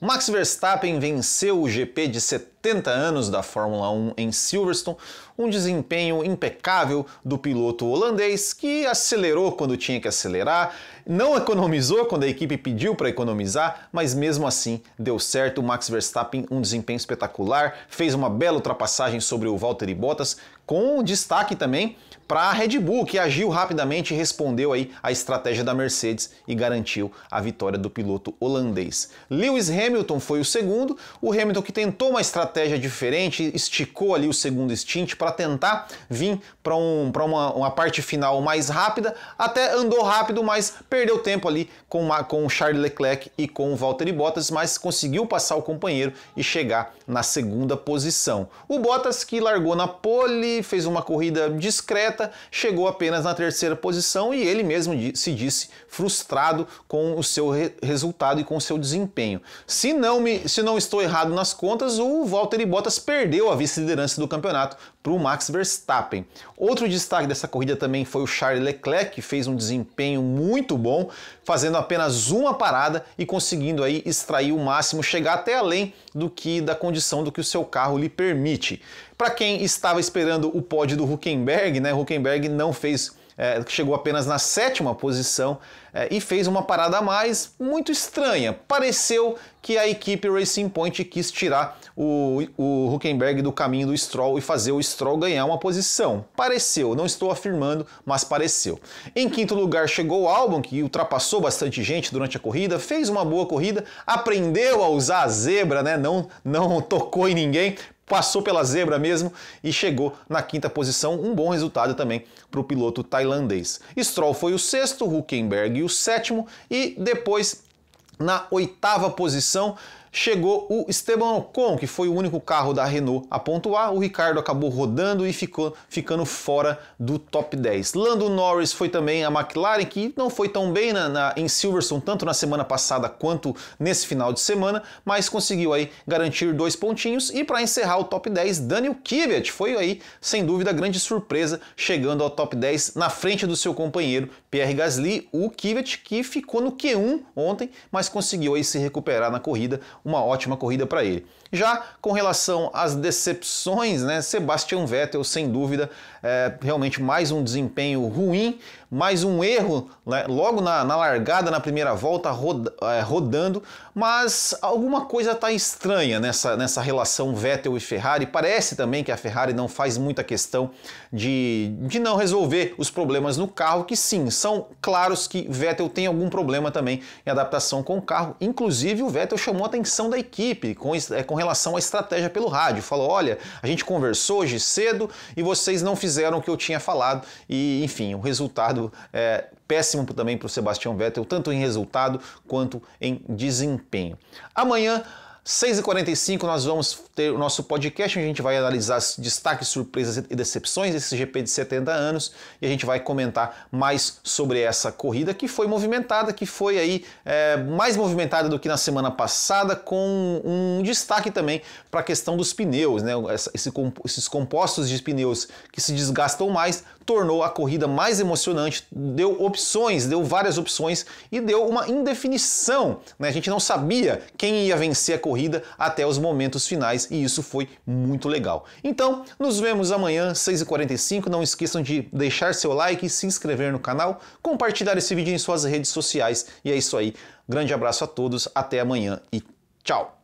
Max Verstappen venceu o GP de 70 70 anos da Fórmula 1 em Silverstone, um desempenho impecável do piloto holandês que acelerou quando tinha que acelerar, não economizou quando a equipe pediu para economizar, mas mesmo assim deu certo. Max Verstappen, um desempenho espetacular, fez uma bela ultrapassagem sobre o Valtteri Bottas, com destaque também para a Red Bull, que agiu rapidamente e respondeu aí à estratégia da Mercedes e garantiu a vitória do piloto holandês. Lewis Hamilton foi o segundo, o Hamilton que tentou uma estratégia estratégia diferente, esticou ali o segundo stint para tentar vir para um, uma, uma parte final mais rápida, até andou rápido, mas perdeu tempo ali com, uma, com o Charles Leclerc e com o Valtteri Bottas, mas conseguiu passar o companheiro e chegar na segunda posição. O Bottas que largou na pole, fez uma corrida discreta, chegou apenas na terceira posição e ele mesmo se disse frustrado com o seu re resultado e com o seu desempenho. Se não, me, se não estou errado nas contas, o Valtteri Bottas perdeu a vice-liderança do campeonato para o Max Verstappen. Outro destaque dessa corrida também foi o Charles Leclerc, que fez um desempenho muito bom, fazendo apenas uma parada e conseguindo aí extrair o máximo, chegar até além do que da condição do que o seu carro lhe permite. Para quem estava esperando o pódio do Huckenberg, né? Huckenberg não fez é, chegou apenas na sétima posição é, e fez uma parada a mais muito estranha. Pareceu que a equipe Racing Point quis tirar o, o Huckenberg do caminho do Stroll e fazer o Stroll ganhar uma posição. Pareceu, não estou afirmando, mas pareceu. Em quinto lugar chegou o Albon, que ultrapassou bastante gente durante a corrida, fez uma boa corrida, aprendeu a usar a zebra, né? não, não tocou em ninguém, passou pela zebra mesmo e chegou na quinta posição, um bom resultado também para o piloto tailandês. Stroll foi o sexto, Huckenberg o sétimo e depois na oitava posição chegou o Esteban Ocon, que foi o único carro da Renault a pontuar. O Ricardo acabou rodando e ficou ficando fora do top 10. Lando Norris foi também a McLaren, que não foi tão bem na, na, em Silverstone, tanto na semana passada quanto nesse final de semana, mas conseguiu aí garantir dois pontinhos. E para encerrar o top 10, Daniel Kivet foi aí, sem dúvida, a grande surpresa, chegando ao top 10 na frente do seu companheiro Pierre Gasly, o Kivet, que ficou no Q1 ontem, mas conseguiu aí se recuperar na corrida uma ótima corrida para ele. Já com relação às decepções, né, Sebastian Vettel, sem dúvida, é, realmente mais um desempenho ruim mais um erro né, logo na, na, largada, na primeira volta, roda, é, rodando, mas alguma coisa está estranha nessa, nessa relação Vettel e Ferrari. Parece também que a Ferrari não faz muita questão de, de não resolver os problemas no carro, que sim, são claros que Vettel tem algum problema também em adaptação com o carro. Inclusive, o Vettel chamou a atenção da equipe com, é, com relação à estratégia pelo rádio. Falou: olha, a gente conversou hoje cedo e vocês não fizeram o que eu tinha falado, e enfim, o resultado é, péssimo também para o Sebastião Vettel, tanto em resultado quanto em desempenho. Amanhã. 6h45 nós vamos ter o nosso podcast, a gente vai analisar destaques, surpresas e decepções desse GP de 70 anos e a gente vai comentar mais sobre essa corrida que foi movimentada, que foi aí é, mais movimentada do que na semana passada, com um destaque também para a questão dos pneus, né? Esse, esses compostos de pneus que se desgastam mais tornou a corrida mais emocionante, deu opções, deu várias opções e deu uma indefinição. Né? A gente não sabia quem ia vencer a corrida até os momentos finais e isso foi muito legal. Então, nos vemos amanhã, 6h45. Não esqueçam de deixar seu like, se inscrever no canal, compartilhar esse vídeo em suas redes sociais. E é isso aí. Grande abraço a todos, até amanhã e tchau!